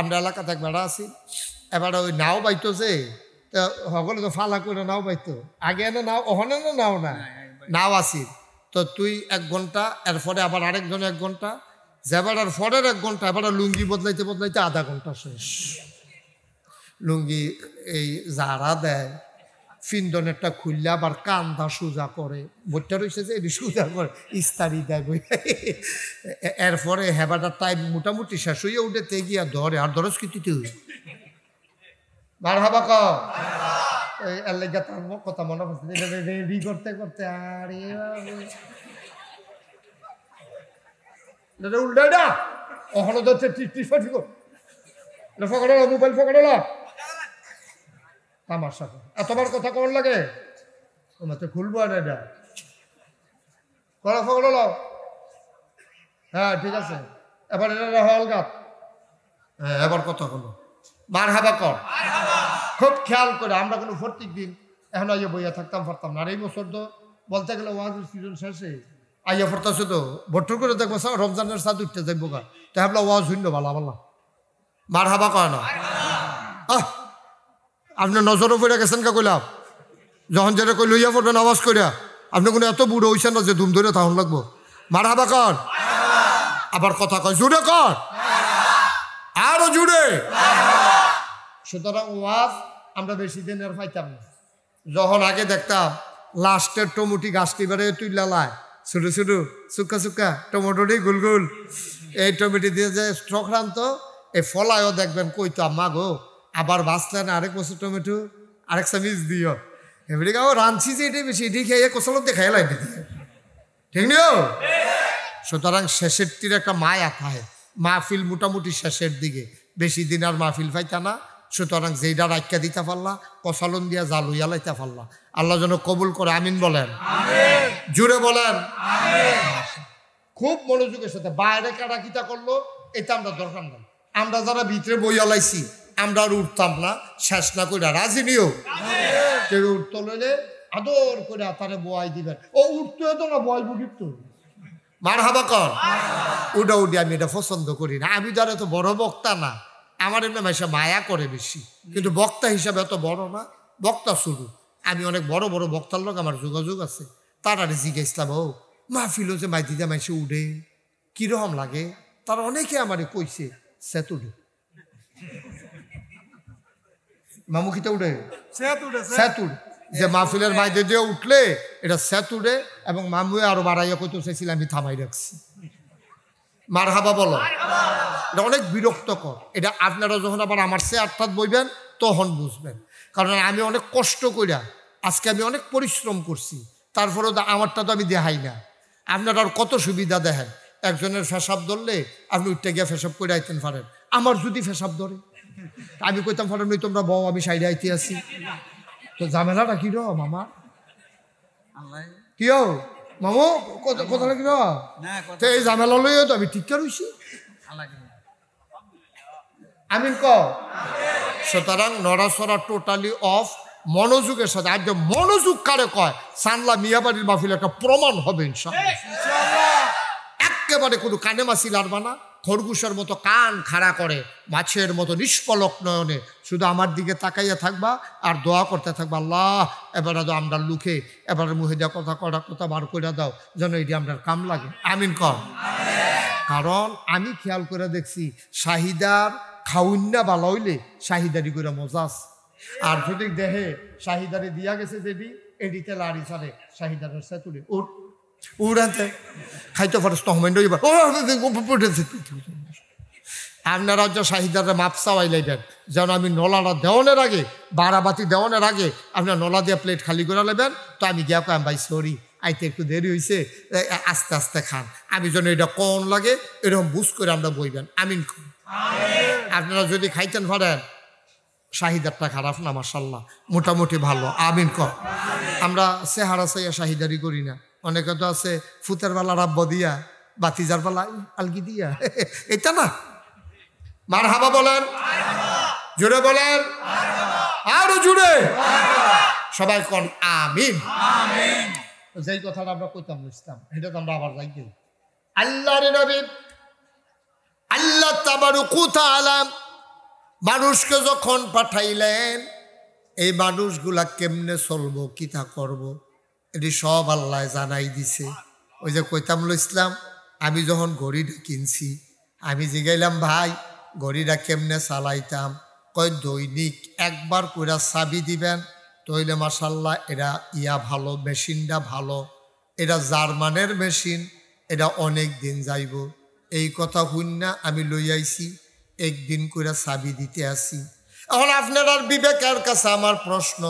আমরা এলাকাতে এক বেড়া আছি এবার ওই নাও বাইতো যে তো সকলে তো ফালা করে নাও বাইতো আগে না নাও ওখানে না নাও না নাও আছি তো তুই এক ঘন্টা এরপরে আবার আরেকজন এক ঘন্টা যেবার পরের এক ঘন্টা এবার লুঙ্গি বদলাইতে বদলাইতে আধা ঘন্টা শেষ লুঙ্গি এই যারা দেয় ফিন্দনেরটা খুললে আবার কান্দা সোজা করে বইটা রয়েছে যে এটি সোজা করে ইস্তারি দেয় বই এরপরে হেবাটা তাই মোটামুটি শেষ হইয়া উঠেতে গিয়া ধরে আর ধরস কি তুই বার হাবা ক এর লেগে তার কথা মনে করছে রেডি করতে করতে আরে উল্টা ওখানে ধরছে টিপ টিপ মোবাইল ফকড়ালা তামাশা সাথে এতবার কথা কোন লাগে তোমার তো খুলবো না এটা কড়া ফল হ্যাঁ ঠিক আছে এবার এটা হল গাত হ্যাঁ এবার কথা হলো মার হাবা কর খুব খেয়াল করে আমরা কোনো প্রত্যেক দিন এখন আইয়া বইয়া থাকতাম পারতাম না আর এই বছর তো বলতে গেলে ওয়াজের সিজন শেষে আইয়া পড়তেছে তো ভট্টুর করে দেখবো স্যার রমজানের সাথে উঠতে দেখবো গা তো ওয়াজ শূন্য ভালো ভালো মার হাবা কয় না আহ আপনি নজরও পড়ে গেছেন কা কইলাম যখন যেটা কই লইয়া পড়বেন আওয়াজ করিয়া আপনি কোনো এত বুড়ো হইছেন না যে ধুম ধরে তাহন লাগবো মারাবা কর আবার কথা কয় জুড়ে কর আরো জুড়ে সুতরাং ওয়াজ আমরা বেশি দিনের পাইতাম না যখন আগে দেখতাম লাস্টের টমুটি গাছটি বেড়ে তুই লালায় ছোটো ছোটো সুক্কা সুক্কা টমেটোটি গুল গুল এই টমেটো দিয়ে যে স্ট্রক রান্ত এই ফলায়ও দেখবেন কইতাম মাগো আবার না আরেক বছর টমেটো আরেক চামিচ দিও এবারে কাউ রাঁধছি যে এটাই বেশি এটি খেয়ে কোসলত দিয়ে খাইয়ে লাগবে দিয়ে ঠিক নিও সুতরাং শেষের তীর একটা মায়া থাকে মাহফিল মোটামুটি শেষের দিকে বেশি দিন আর মাহফিল ফাইতা না সুতরাং যেইটা রাখিয়া দিতে পারলা কসালন দিয়া জাল হইয়া লাইতে পারলা আল্লাহ যেন কবুল করে আমিন বলেন জুড়ে বলেন খুব মনোযোগের সাথে বাইরে কাটা কিতা করলো এটা আমরা দরকার নাই আমরা যারা ভিতরে বইয়া লাইছি আমরা আর উঠতাম না শেষ না করে রাজি নিও কেউ উঠতো হলে আদর করে তারা বয় দিবেন ও উঠতে হতো না বয় বুকিত মার হাবা কর উডা উডি আমি এটা পছন্দ করি না আমি যারা তো বড় বক্তা না আমার এমনি মেশা মায়া করে বেশি কিন্তু বক্তা হিসাবে এত বড় না বক্তা শুরু আমি অনেক বড় বড় বক্তার লোক আমার যোগাযোগ আছে তারা জিজ্ঞাসলাম ও মাহফিল যে মাইতিতে মাইসে উঠে কীরকম লাগে তার অনেকে আমারে কইছে তুলে মামুখিতে উঠে স্যাতুড যে মাহফিলের মাইদে দিয়ে উঠলে এটা স্যাতুডে এবং মামু আরো বাড়াইয়া কত চাইছিল আমি থামাই রাখছি মার হাবা বলো এটা অনেক বিরক্তকর এটা আপনারা যখন আবার আমার চেয়ারটাত বইবেন তখন বুঝবেন কারণ আমি অনেক কষ্ট কইরা আজকে আমি অনেক পরিশ্রম করছি তারপরেও আমারটা তো আমি দেখাই না আপনারা আর কত সুবিধা দেখেন একজনের ফেসাব ধরলে আপনি উঠতে গিয়ে ফেসাব করে আইতেন পারেন আমার যদি ফেসাব ধরে আমি কইতাম ফটো নই তোমরা বউ আমি সাইডে আইতে আছি তো ঝামেলাটা কি র মামা কিয় মামু কথা লাগি রে এই ঝামেলা লই তো আমি ঠিক করছি আমিন ক সুতরাং নড়াচড়া টোটালি অফ মনোযোগের সাথে আর যে মনোযোগ কারে কয় সানলা মিয়াবাড়ির মাফিল একটা প্রমাণ হবে একেবারে কোনো কানে মাসি লাড়বা না খরগোশের মতো কান খাড়া করে মাছের মতো নিষ্পলক নয়নে শুধু আমার দিকে তাকাইয়া থাকবা আর দোয়া করতে থাকবা আল্লাহ এবার দাও আমরার লুকে এবার মুহিদা কথা কটা কথা বার করে দাও যেন এটি আমরার কাম লাগে আমিন কর কারণ আমি খেয়াল করে দেখছি শাহিদার খাউন্না বা লইলে শাহিদারি করে মজাস আর যদি দেহে শাহিদারি দিয়া গেছে যেটি এডিতে লাড়ি চলে শাহিদারের সে তুলে ওর উড়াতে খাইতে পারস তহমেন্ড আপনারা যে সাহিদারে মাপ চাওয়াই লাইবেন যেন আমি নলাটা দেওয়ানের আগে বাড়াবাতি দেওয়ানের আগে আপনার নলা দিয়ে প্লেট খালি করে নেবেন তো আমি গিয়া কাম ভাই সরি আইতে একটু দেরি হয়েছে আস্তে আস্তে খান আমি যেন এটা কন লাগে এরকম বুঝ করে আমরা বইবেন আমিন আপনারা যদি খাইতেন ফারেন শাহিদারটা খারাপ না মার্শাল্লাহ মোটামুটি ভালো আমিন কর আমরা সেহারা সাইয়া শাহিদারি করি না অনেকে তো আছে ফুতের বেলা রাব্ব দিয়া বাতিজার বেলা আলগি দিয়া এটা না মার হাবা বলেন জুড়ে বলেন আরো জুড়ে সবাই কন আমিন যেই কথাটা আমরা কইতাম বুঝতাম এটা তো আমরা আবার যাই আল্লাহ রে নবী আল্লাহ তাবারু আলাম মানুষকে যখন পাঠাইলেন এই মানুষগুলা কেমনে চলবো কিতা করবো এটি সব আল্লাহ জানাই দিছে ওই যে কৈতামুল ইসলাম আমি যখন ঘড়িটা কিনছি আমি জিগাইলাম ভাই ঘড়িটা কেমনে চালাইতাম কয় দৈনিক একবার কইরা চাবি দিবেন তৈলে মাসাল্লাহ এরা ইয়া ভালো মেশিনটা ভালো এটা জার্মানের মেশিন এটা অনেক দিন যাইব এই কথা শুননা আমি লই আইছি একদিন কইরা চাবি দিতে আসি এখন আপনার আর বিবেকের কাছে আমার প্রশ্ন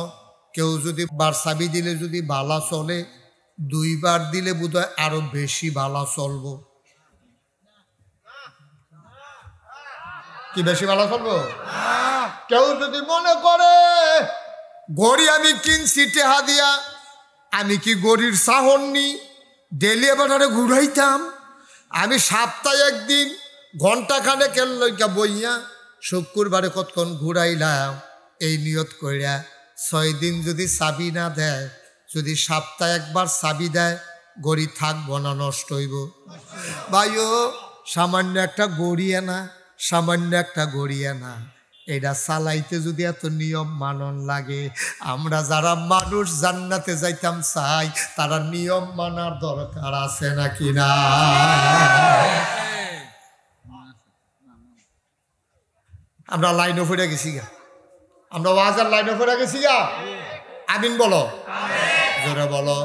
কেউ যদি বারসাবি দিলে যদি ভালা চলে দুইবার দিলে বোধ হয় আরো বেশি ভালা চলব কি বেশি ভালা চলব কেউ যদি মনে করে গড়ি আমি কিনছি টেহা দিয়া আমি কি গড়ির সাহন নি ডেলি বাজারে ঘুরাইতাম আমি সপ্তাহে একদিন ঘন্টা খানে কেল লইকা বইয়া শুক্রবারে কতক্ষণ ঘুরাইলাম এই নিয়ত কইরা ছয় দিন যদি চাবি না দেয় যদি সপ্তাহে একবার চাবি দেয় গড়ি থাকব না নষ্ট হইব ভাইও সামান্য একটা গড়ি না সামান্য একটা গড়ি না এটা চালাইতে যদি এত নিয়ম মানন লাগে আমরা যারা মানুষ জান্নাতে যাইতাম চাই তারা নিয়ম মানার দরকার আছে নাকি না আমরা লাইনে ফুটে গেছি গা আমরা ওয়াজার লাইনে পড়ে গেছি যা আমিন বলো জোরে বলো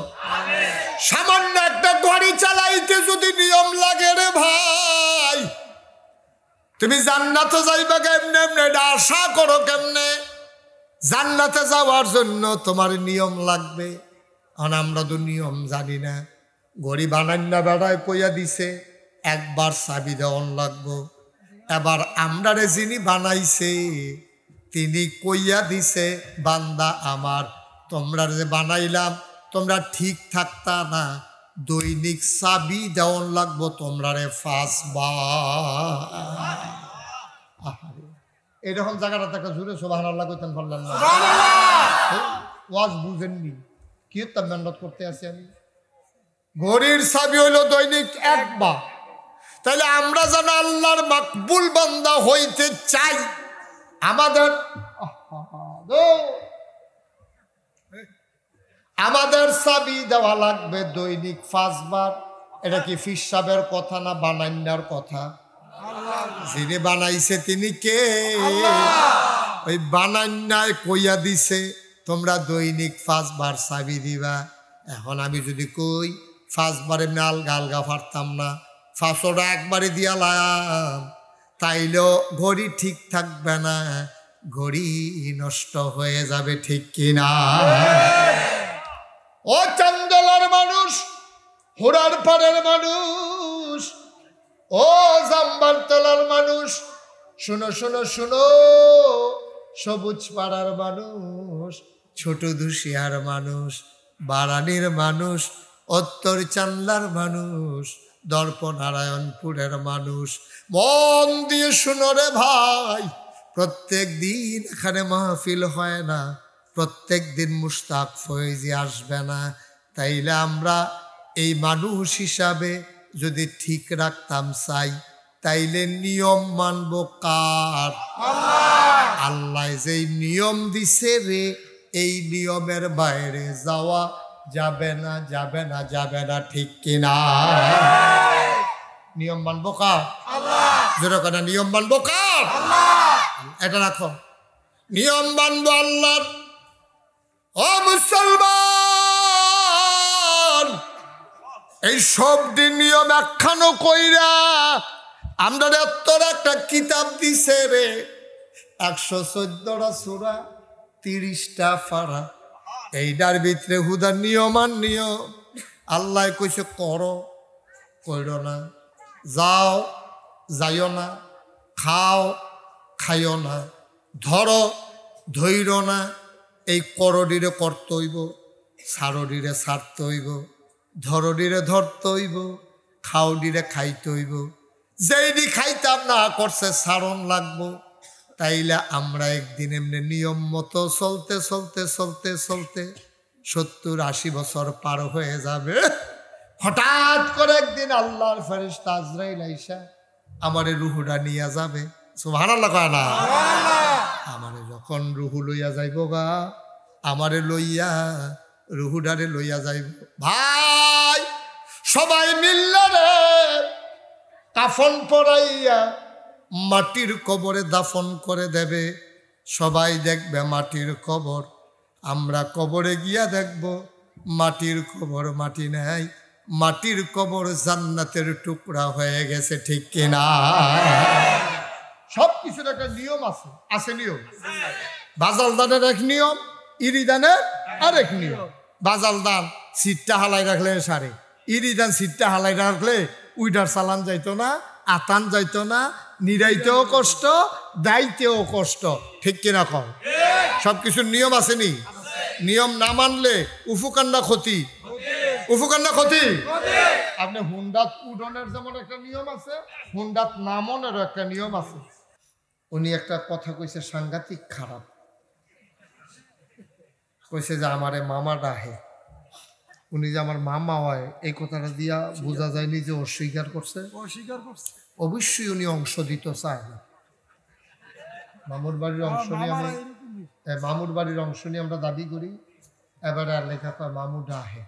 সামান্য একটা গাড়ি চালাইতে যদি নিয়ম লাগে রে ভাই তুমি জান্নাতে যাইবা কেমনে এমনে এটা আশা করো কেমনে জান্নাতে যাওয়ার জন্য তোমার নিয়ম লাগবে আর আমরা তো নিয়ম জানি না গড়ি বানান না বেড়ায় কইয়া দিছে একবার চাবি দেওয়ান লাগবো এবার রে যিনি বানাইছে তিনি কইয়া দিছে বান্দা আমার তোমরা যে বানাইলাম তোমরা ঠিক থাকতা না দৈনিক চাবি দেওয়ান লাগবো তোমরা রে ফাঁস বা এরকম জায়গাটা তাকে জুড়ে সোভান আল্লাহ করতেন পারলেন না ওয়াজ বুঝেননি কি তা মেহনত করতে আছি আমি ঘড়ির চাবি হইল দৈনিক একবার তাহলে আমরা যেন আল্লাহর মাকবুল বান্দা হইতে চাই আমাদের আমাদের চাবি দেওয়া লাগবে দৈনিক পাঁচবার এটা কি ফির সাহেবের কথা না বানান্যার কথা যিনি বানাইছে তিনি কে ওই বানান্যায় কইয়া দিছে তোমরা দৈনিক পাঁচবার চাবি দিবা এখন আমি যদি কই ফাঁসবারে নাল গাল গা ফারতাম না ফাঁসোটা একবারে দিয়া তাইলেও ঘড়ি ঠিক থাকবে না ঘড়ি নষ্ট হয়ে যাবে ঠিক কিনা ও চন্দলার মানুষ হোড়ার পাড়ের মানুষ ও জাম্বার তলার মানুষ শুনো শুনো শুনো সবুজ পাড়ার মানুষ ছোট দুশিয়ার মানুষ বারানির মানুষ অত্তর চান্দার মানুষ দর্পনারায়ণপুরের মানুষ মন দিয়ে শুনো রে ভাই প্রত্যেক দিন এখানে মাহফিল হয় না প্রত্যেক দিন মুস্তাক ফয়েজি আসবে না তাইলে আমরা এই মানুষ হিসাবে যদি ঠিক রাখতাম চাই তাইলে নিয়ম মানব কার আল্লাহ যে নিয়ম দিছে রে এই নিয়মের বাইরে যাওয়া যাবে না যাবে না যাবে না ঠিক কিনা নিয়ম মানব কার যেরকম নিয়ম বানবো কার এটা রাখো নিয়ম বানবো আল্লাহর ও মুসলমান এই সবটি নিয়ম একখানো কইরা আমরা এত্তর একটা কিতাব দিছে রে একশো চোদ্দটা সুরা তিরিশটা ফাড়া এইটার ভিতরে হুদার নিয়ম আর নিয়ম আল্লাহ কইছে করো কইর না যাও যাইও না খাও খাইও না ধরো ধৈর না এই করডিরে করতে হইব সারডিরে সারত হইব ধরডিরে ধরতে হইব খাওডিরে খাইত হইব যেইডি খাইতাম না করছে সারণ লাগবো তাইলে আমরা একদিন এমনি নিয়ম মতো চলতে চলতে চলতে চলতে সত্তর আশি বছর পার হয়ে যাবে হঠাৎ করে একদিন আল্লাহর ফেরিস্তা আজরাইল আইসা আমারে রুহুটা নিয়ে যাবে সুভানাল্লা না আমারে যখন রুহু লইয়া যাইব গা আমারে লইয়া রুহুডারে লইয়া যাইব ভাই সবাই মিল্লা কাফন পরাইয়া মাটির কবরে দাফন করে দেবে সবাই দেখবে মাটির কবর আমরা কবরে গিয়া দেখব মাটির কবর মাটি নাই মাটির কবর জান্নাতের টুকরা হয়ে গেছে ঠিক কিনা সব কিছুর একটা নিয়ম আছে আছে নিয়ম বাজাল দানের এক নিয়ম ইরিদানের আরেক নিয়ম বাজাল দান সিটটা হালাই রাখলে সারে ইরিদান সিটটা হালাই রাখলে উইডার চালান যাইতো না আতান যাইতো না নিরাইতেও কষ্ট দাইতেও কষ্ট ঠিক কিনা কম সব কিছুর নিয়ম আসেনি নিয়ম না মানলে উফুকান্না ক্ষতি উপকার না ক্ষতি আপনি হুন্ডাত উডনের যেমন একটা নিয়ম আছে হুন্ডাত নামনের একটা নিয়ম আছে উনি একটা কথা কইছে সাংঘাতিক খারাপ কইছে যে আমার মামা ডাহে উনি যে আমার মামা হয় এই কথাটা দিয়া বোঝা যায়নি যে অস্বীকার করছে অস্বীকার করছে অবশ্যই উনি অংশ দিতে চায় না মামুর বাড়ির অংশ নিয়ে আমি মামুর বাড়ির অংশ নিয়ে আমরা দাবি করি এবারে আর লেখা পায় মামু ডাহে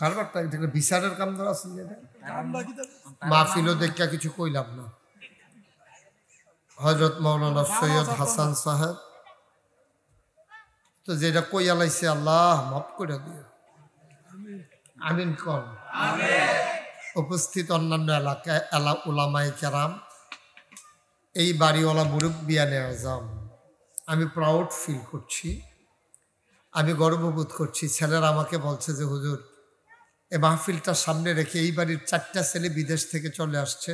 কারবার তাই বিচারের কাম ধরা আছে মাহফিলও দেখা কিছু কইলাম না হজরত মৌলানা সৈয়দ হাসান সাহেব তো যেটা কইয়া লাইছে আল্লাহ মাফ করে দিও আমিন কর উপস্থিত অন্যান্য এলাকায় এলা ওলামাই কেরাম এই বাড়িওয়ালা মুরব্বিয়া নেওয়া যাম আমি প্রাউড ফিল করছি আমি গর্ববোধ করছি ছেলেরা আমাকে বলছে যে হুজুর এ মাহফিলটা সামনে রেখে এই বাড়ির চারটা ছেলে বিদেশ থেকে চলে আসছে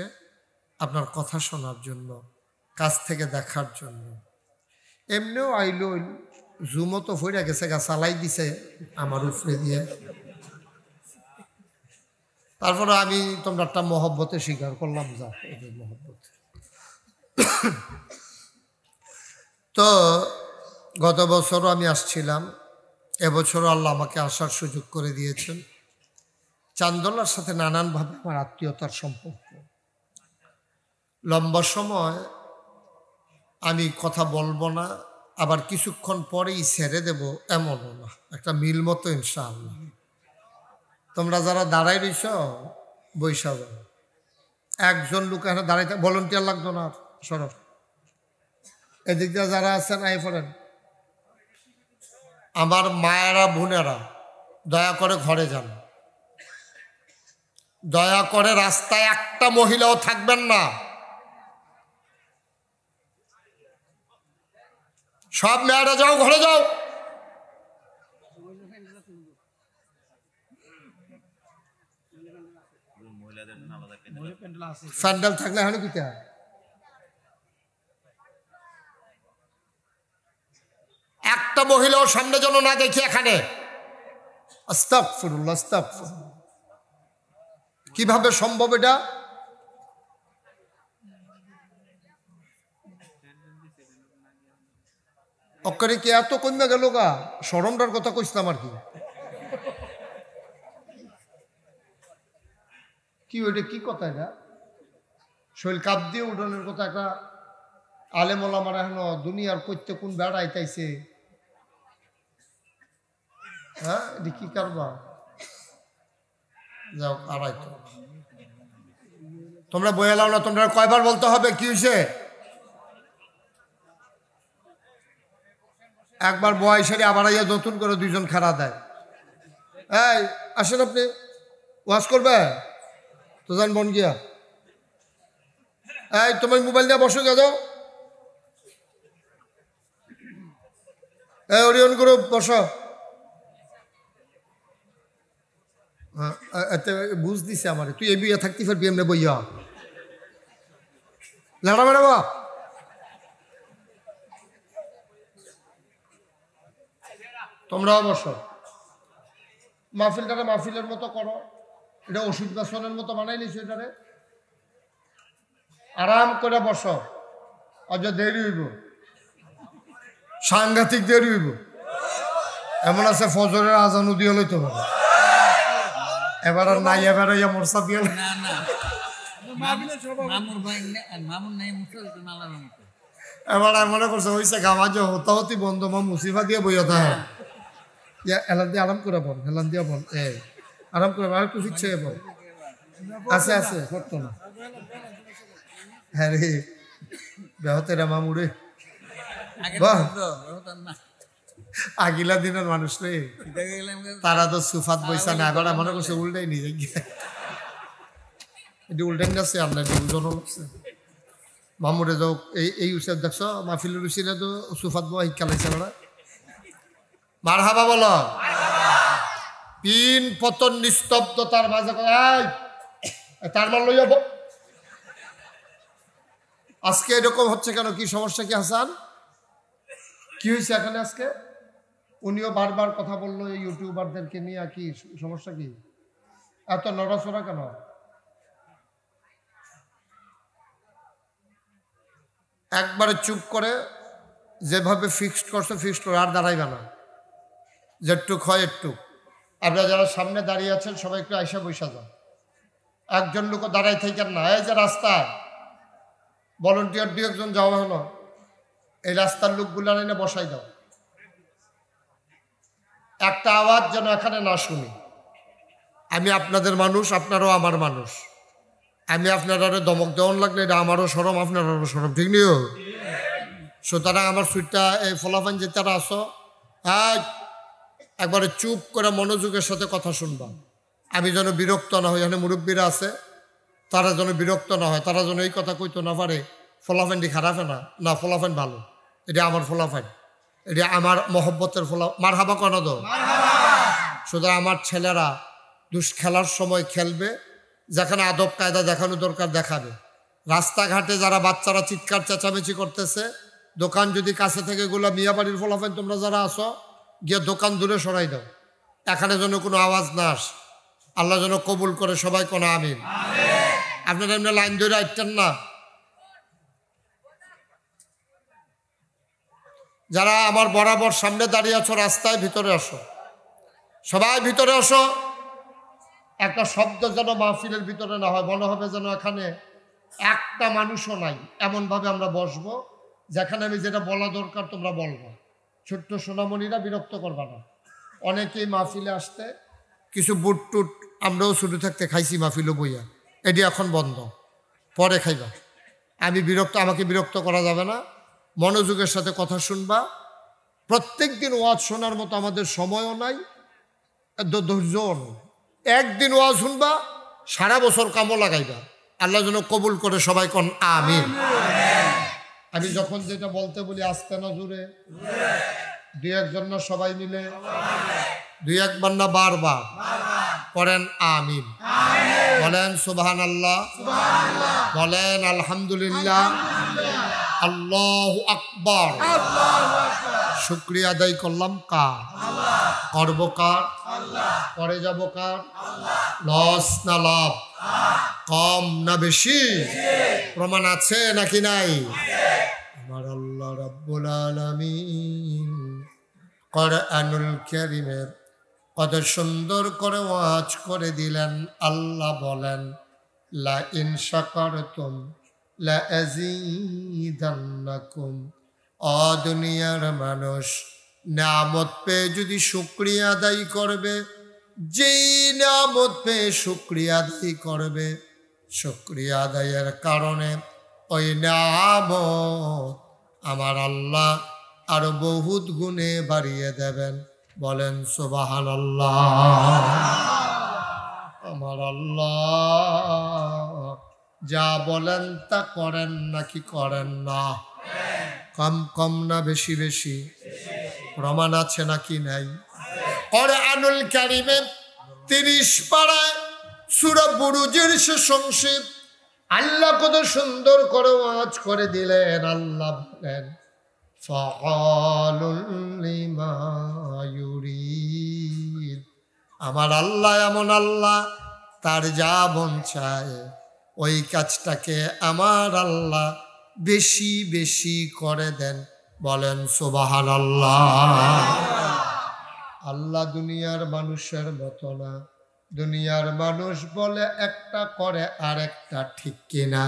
আপনার কথা শোনার জন্য কাজ থেকে দেখার জন্য এমনিও আইল জুমও তো হয়ে গেছে গা চালাই দিছে আমার উপরে দিয়ে তারপরে আমি তোমরা একটা মহব্বতে স্বীকার করলাম যা মহব্বত তো গত বছরও আমি আসছিলাম এবছরও আল্লাহ আমাকে আসার সুযোগ করে দিয়েছেন চান্দোলার সাথে নানানভাবে আমার আত্মীয়তার সম্পর্ক লম্বা সময় আমি কথা বলবো না আবার কিছুক্ষণ পরেই ছেড়ে দেব এমনও না একটা মিল মতো ইনশাআল্লাহ তোমরা যারা দাঁড়াই রইছ বৈশাখ একজন লোক এখানে দাঁড়াইতে ভলেন্টিয়ার লাগতো না সরব এদিক দিয়ে যারা আছেন আই পড়েন আমার মায়েরা বোনেরা দয়া করে ঘরে যান দয়া করে রাস্তায় একটা মহিলাও থাকবেন না সব মেয়েরা যাও ঘরে যাও স্যান্ডেল থাকলে হ্যাঁ কিতে হয় একটা মহিলাও সামনে যেন না দেখি এখানে কিভাবে সম্ভব এটা অক্কারে কি এত কমে গেল গা সরমটার কথা কইছিলাম আর কি কি ওইটা কি কথা এটা শৈল কাপ দিয়ে উঠানোর কথা একটা আলেমলা মারা হেন দুনিয়ার করতে কোন বেড়াইতাইছে হ্যাঁ এটি কারবার যাও আড়াই তোমরা বয়ে লাও না তোমরা কয়বার বলতে হবে কি হয়েছে একবার বয়সের আবার আইয়া নতুন করে দুজন খাড়া দেয় এই আসেন আপনি ওয়াশ করবে তো যান বন গিয়া এই তোমার মোবাইল নিয়ে বসো যাও এই অরিয়ন গ্রুপ বসো এতে বুঝ দিছে আমার তুই এ বিয়ে থাকতে পারবি এমনি বইয়া লাড়া বেড়াবা তোমরা অবশ্য মাহফিলটারে মাহফিলের মতো করো এটা ওষুধ বাসনের মতো বানাই নিছো এটারে আরাম করে বস অজ দেরি হইব সাংঘাতিক দেরি হইব এমন আছে ফজরের আজানও দিয়ে লইতে পারে এবার আর নাই এবার ইয়া মোরসা দিও না না মামুর ভাই মামুর নাই মুসল তো নালা মামুর এবার আমি মনে করছে হইছে গাওয়া যে হতাহতি বন্ধ মা মুসিফা দিয়ে বইয়া থাকে হ্যাঁ। এলান দিয়ে আরাম করে বল এলান দিয়ে বল এ আরাম করে আর একটু শিখছে বল আছে আছে করতো না হ্যাঁ রে ব্যাহতেরা মামুরে বাহ আগিলা দিনের মানুষ রে তারা তো সুফাত পয়সা না করা মনে করছে উল্টাই নিজে এটি আপনার দুজন মামুরে এই এই উচিত দেখছ উচিলে তো সুফাত শিক্ষা লাগছে মার হাবা বলো তিন পতন মাঝে তার মার আজকে এরকম হচ্ছে কেন কি সমস্যা কি হাসান কি হয়েছে এখানে আজকে উনিও বারবার কথা বললো এই ইউটিউবারদেরকে নিয়ে কি সমস্যা কি এত নড়াচড়া কেন একবারে চুপ করে যেভাবে ফিক্সড করছে ফিক্সড করে আর দাঁড়াইবে না যেটুক হয় একটু আপনারা যারা সামনে দাঁড়িয়ে আছেন সবাই একটু আইসা বৈশা যান একজন লোক দাঁড়াই থাকেন না এই যে রাস্তায় ভলন্টিয়ার দু একজন যাওয়া হলো এই রাস্তার লোকগুলো এনে বসাই দাও একটা আওয়াজ যেন এখানে না শুনি আমি আপনাদের মানুষ আপনারও আমার মানুষ আমি আপনারা দমক দেওয়ান লাগলে এটা আমারও সরম আরও সরম ঠিক নিও সুতরাং আমার সুইটটা এই ফলাফান যে তারা আসো আজ একবারে চুপ করে মনোযোগের সাথে কথা শুনবা আমি যেন বিরক্ত না হই এখানে মুরব্বীরা আছে তারা যেন বিরক্ত না হয় তারা যেন এই কথা কইতো না পারে ফলাফানটি খারাপ না না ফলাফান ভালো এটা আমার ফলাফান এটা আমার মহব্বতের ফল মার হাবা কেন তো সুতরাং আমার ছেলেরা দুষ খেলার সময় খেলবে যেখানে আদব কায়দা দেখানো দরকার দেখাবে রাস্তাঘাটে যারা বাচ্চারা চিৎকার চেঁচামেচি করতেছে দোকান যদি কাছে থেকে গুলা মিয়াবাড়ির বাড়ির ফলাফল তোমরা যারা আসো গিয়ে দোকান দূরে সরাই দাও এখানে যেন কোনো আওয়াজ না আস আল্লাহ যেন কবুল করে সবাই কোনো আমিন আপনারা এমনি লাইন ধরে আসতেন না যারা আমার বরাবর সামনে দাঁড়িয়ে আছো রাস্তায় ভিতরে আসো সবাই ভিতরে আসো একটা শব্দ যেন মাহফিলের ভিতরে না হয় মনে হবে যেন এখানে একটা মানুষও নাই এমনভাবে আমরা বসবো যেখানে আমি যেটা বলা দরকার তোমরা বলবো ছোট্ট সোনামণিরা বিরক্ত করবা না অনেকেই মাহফিলে আসতে কিছু বুট টুট আমরাও শুরু থাকতে খাইছি মাহফিলও বইয়া এটি এখন বন্ধ পরে খাইবা আমি বিরক্ত আমাকে বিরক্ত করা যাবে না মনোযোগের সাথে কথা শুনবা প্রত্যেক দিন ওয়াজ শোনার মতো আমাদের সময়ও নাই ধৈর্যও একদিন ওয়াজ শুনবা সারা বছর কামও লাগাইবা আল্লাহ যেন কবুল করে সবাই কন আমিন আমি যখন যেটা বলতে বলি আস্তে না জুড়ে দুই একজন না সবাই মিলে দুই একবার না বারবার করেন আমিন বলেন সুবাহ আল্লাহ বলেন আলহামদুলিল্লাহ আল্লাহ আকবর শুক্রিয়া আদায় করলাম কার করব কার পরে যাব কার লস না লাভ কম না বেশি প্রমাণ আছে নাকি নাই আমার আল্লাহ রাব্বুল আলামিন কোরআনুল কারীমের কত সুন্দর করে ওয়াজ করে দিলেন আল্লাহ বলেন লা ইন শাকারতুম লাকুম অ দুনিয়ার মানুষ নামত পেয়ে যদি শুক্রিয়া আদায় করবে যেই নামত পেয়ে শুক্রিয়া আদায় করবে শুক্রিয়া আদায়ের কারণে ওই নাম আমার আল্লাহ আরো বহুত গুণে বাড়িয়ে দেবেন বলেন সুবাহান আল্লাহ আমার আল্লাহ যা বলেন তা করেন নাকি করেন না কম কম না বেশি বেশি প্রমাণ আছে নাকি নাই করে আনুল ক্যারিমেন তিরিশ পাড়ায় সুরা বুরুজের সে সংসিদ আল্লাহ কত সুন্দর করে ওয়াজ করে দিলেন আল্লাহ বলেন আমার আল্লাহ এমন আল্লাহ তার যা বন চায় ওই কাজটাকে আমার আল্লাহ বেশি বেশি করে দেন বলেন সোবাহান আল্লাহ আল্লাহ দুনিয়ার মানুষের মতো না দুনিয়ার মানুষ বলে একটা করে আর একটা ঠিক কিনা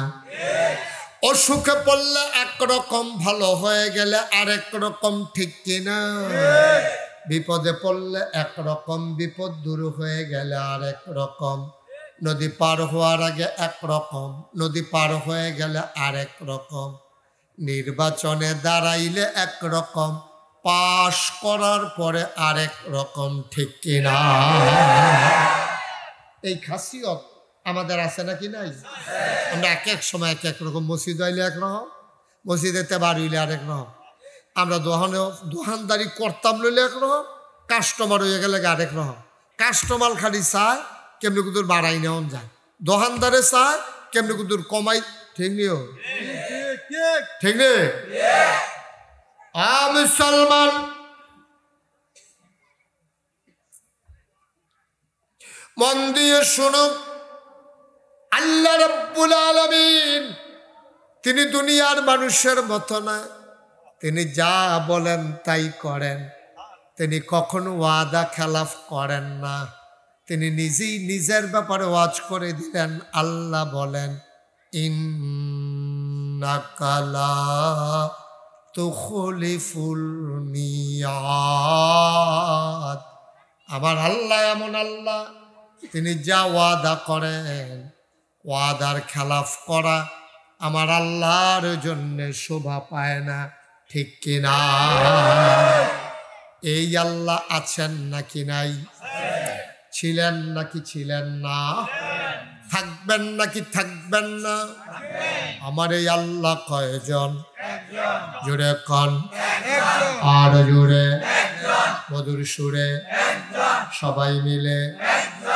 অসুখে পড়লে একরকম ভালো হয়ে গেলে আরেক রকম ঠিক কিনা বিপদে পড়লে একরকম বিপদ দূর হয়ে গেলে আরেক রকম নদী পার হওয়ার আগে একরকম নদী পার হয়ে গেলে আরেক রকম নির্বাচনে দাঁড়াইলে এক রকম পাশ করার পরে আরেক রকম ঠিক কিনা এই খাসিয়ত আমাদের আছে নাকি নাই আমরা এক এক সময় এক এক রকম মসজিদ আইলে এক রকম মসজিদেতে বার হইলে আরেক রকম আমরা দোহানে দোহানদারি করতাম লইলে এক রকম কাস্টমার হয়ে গেলে আরেক রকম কাস্টমার খালি চায় কেমনি কুদুর বাড়াই নেওয়া যায় দোহানদারে চা কেমনি কুদুর কমাই ঠিক নিও ঠিক নে আমি সলমান মন দিয়ে শোনো আল্লাহ রব্বুল আলমিন তিনি দুনিয়ার মানুষের মতো না তিনি যা বলেন তাই করেন তিনি কখনো ওয়াদা খেলাফ করেন না তিনি নিজেই নিজের ব্যাপারে ওয়াজ করে দিলেন আল্লাহ বলেন ইন্নাকালা তুখলিফুল আমার আল্লাহ এমন আল্লাহ তিনি যা ওয়াদা করেন ওয়াদার খেলাফ করা আমার আল্লাহর জন্যে শোভা পায় না ঠিক কিনা এই আল্লাহ আছেন নাকি নাই ছিলেন নাকি ছিলেন না থাকবেন নাকি থাকবেন না আমার এই আল্লাহ কয়জন জুড়ে কন আর জুড়ে মধুর সুরে সবাই মিলে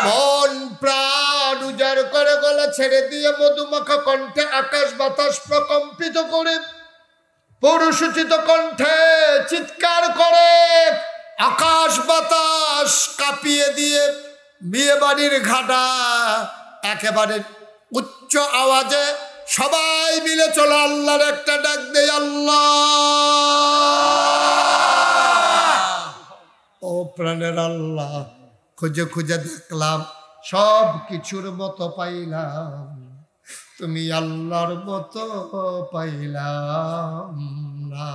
মন প্রাণ উজাড় করে গলা ছেড়ে দিয়ে মধুমাখা কণ্ঠে আকাশ বাতাস প্রকম্পিত করে পৌরসূচিত কণ্ঠে চিৎকার করে আকাশ বাতাস কাঁপিয়ে দিয়ে বিয়ে বাড়ির ঘাটা একেবারে উচ্চ আওয়াজে সবাই মিলে চলো আল্লাহর একটা ডাক দেয় আল্লাহ ও প্রাণের আল্লাহ খুঁজে খুঁজে দেখলাম সব কিছুর মতো পাইলাম তুমি আল্লাহর মতো পাইলাম না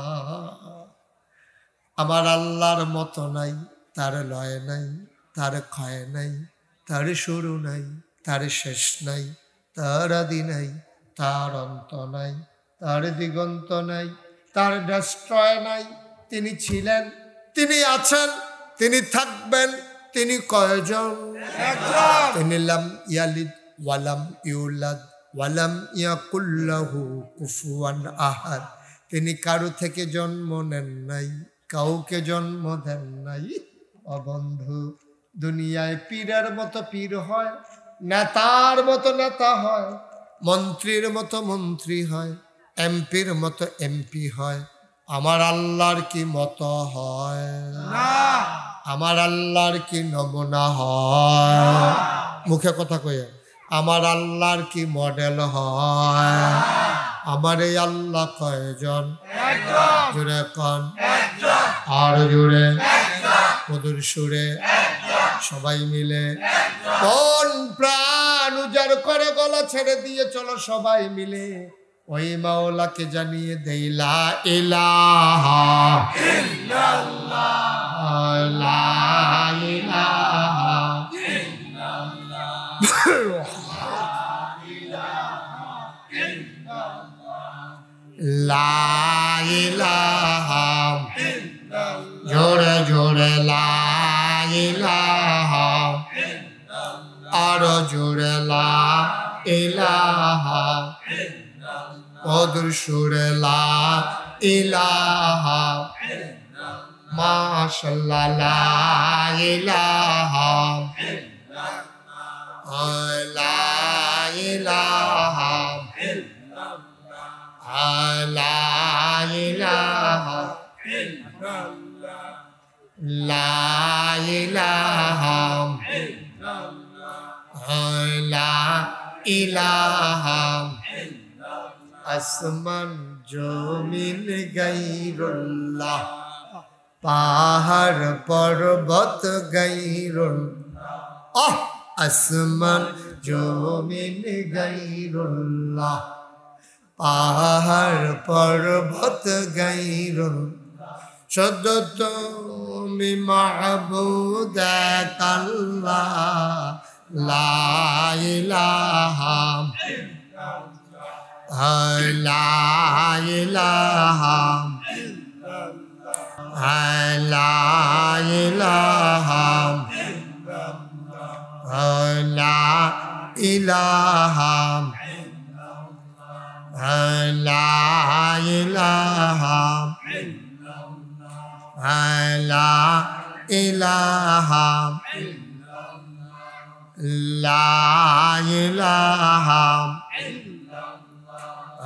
আমার আল্লাহর মতো নাই তার লয় নাই তার খায় নাই তার সরু নাই তার শেষ নাই তার আদি নাই তার অন্ত নাই তার দিগন্ত নাই তার ডেস্ট্রয় নাই তিনি ছিলেন তিনি আছেন তিনি থাকবেন তিনি কয়জন তিনি লাম ইয়ালিদ ওয়ালাম ইউলাদ ওয়ালাম ইয়াকুল্লাহু কুফুয়ান আহাদ তিনি কারো থেকে জন্ম নেন নাই কাউকে জন্ম দেন নাই অবন্ধু দুনিয়ায় পীরের মতো পীর হয় নেতার মতো নেতা হয় মন্ত্রীর মতো মন্ত্রী হয় এমপির মতো এমপি হয় আমার আল্লাহর কি মত হয় আমার আল্লাহর কি নমুনা হয় মুখে কথা কয়ে আমার আল্লাহর কি মডেল হয় আমার এই আল্লাহ কয়জন জুড়ে কন আর জুড়ে মধুর সুরে সবাই মিলে মন প্রাণ উজাড় করে গলা ছেড়ে দিয়ে চলো সবাই মিলে ওই মাওলাকে জানিয়ে দেই লা ইলাহা ইল্লাল্লাহ সুর লা ইলাহা মাশাল্লাহ লা ইলাহা লা ইলাহা ইলাহা আসমান জমিন গাইরুল্লাহ পাহাড় পর্বত গাইরুল আহ আসমান জমিন গাইরুল্লাহ পাহাড় পর্বত গাইরুল সদ তুমি মাহবুদ কাল্লা লাইলাহা hơi la la hàm hai la la hàm hơi la la hàm hơi la la hàm la la hàm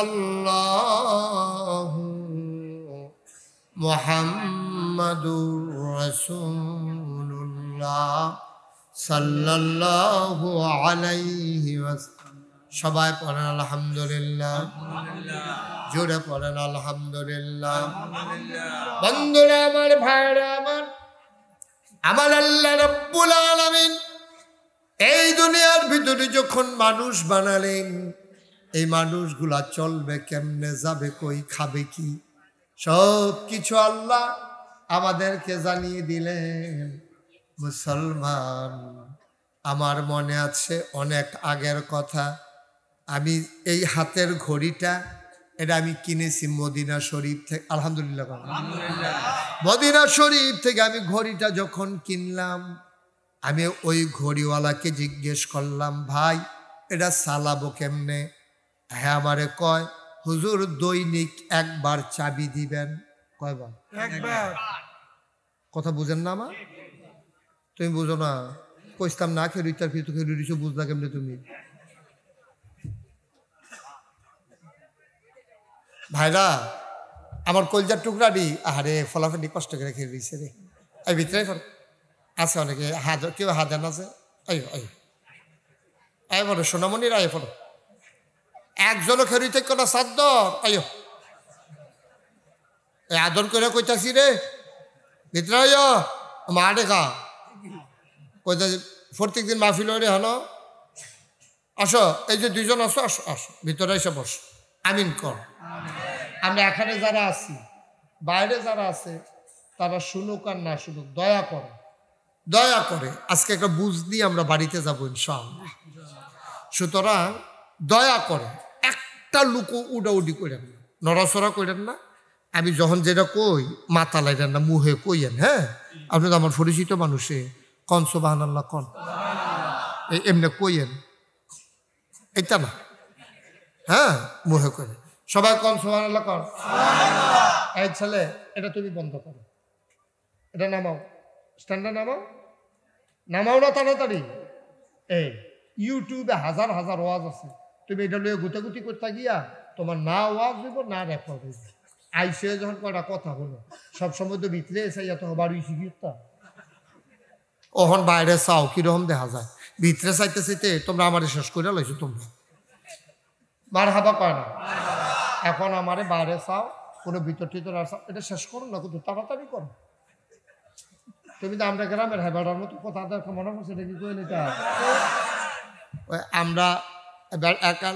الله محمد رسول الله صلى الله عليه وسلم সবাই পড়েন আলহামদুলিল্লাহ জোরে পড়েন আলহামদুলিল্লাহ বন্ধুরা আমার ভাইরা আমার আমার আল্লাহ রব্বুল আলমিন এই দুনিয়ার ভিতরে যখন মানুষ বানালেন এই মানুষগুলা চলবে কেমনে যাবে কই খাবে কি সব কিছু আল্লাহ আমাদেরকে জানিয়ে দিলেন মুসলমান আমার মনে আছে অনেক আগের কথা আমি এই হাতের ঘড়িটা এটা আমি কিনেছি মদিনা শরীফ থেকে আলহামদুলিল্লাহ মদিনা শরীফ থেকে আমি ঘড়িটা যখন কিনলাম আমি ওই ঘড়িওয়ালাকে জিজ্ঞেস করলাম ভাই এটা সালাবো কেমনে হ্যাঁ আমারে কয় হুজুর দৈনিক একবার চাবি দিবেন কয়বার একবার কথা বুঝেন না আমার তুমি বুঝো না কইসলাম না খেরুইতার ফিরতো খেরুইছো বুঝলা কেমনে তুমি ভাইরা আমার কলজার টুকরাটি আহারে ফলাফলি কষ্ট করে খেয়ে দিয়েছে রে এই ভিতরে করে আছে অনেকে হাত কেউ হাত আছে এই এই আয় বলো সোনামণির আয় বলো একজনও খেরিতে কোনো সাধ্য আইও এ আদর করে কইতাছি রে ভিতরে আইও মা ডেকা কইতাছি প্রত্যেক দিন মাফি মাহফিল রে হলো আসো এই যে দুইজন আসো আসো আসো ভিতরে এসে বস আমিন কর আমরা এখানে যারা আছি বাইরে যারা আছে তারা শুনুক আর না শুনুক দয়া করে দয়া করে আজকে একটা বুঝ দিয়ে আমরা বাড়িতে যাব ইনশাআল্লাহ সুতরাং দয়া করে একটা লুকো উডাউডি করেন না নড়াচড়া করেন না আমি যখন যেটা কই মাথা লাইলেন না মুহে কইয়েন হ্যাঁ আপনি তো আমার পরিচিত মানুষে কন সোবাহান আল্লাহ কন এমনি কইয়েন এটা না হ্যাঁ মুহে করেন সবাই কন সোহান আল্লাহ কন এই ছেলে এটা তুমি বন্ধ করো এটা নামাও স্ট্যান্ডার নামাও নামাও না তাড়াতাড়ি এই ইউটিউবে হাজার হাজার ওয়াজ আছে তুমি এটা নিয়ে গুতাগুতি করতে গিয়া তোমার না ওয়াজ দিব না রেকর্ড হইব আইসে যখন কয়টা কথা হলো সবসময় তো ভিতরে এসে এত বাড়ি শিখিতা ওহন বাইরে চাও কিরকম দেখা যায় ভিতরে চাইতে চাইতে তোমরা আমার শেষ করে লাইছো তোমরা মার হাবা কয় না এখন আমারে বাইরে চাও কোনো ভিতর টিতর চাও এটা শেষ করো না কিন্তু তাড়াতাড়ি করো তুমি তো আমরা গ্রামের হাইবার মতো কথা মনে করছে এটা কি করে নিতে আমরা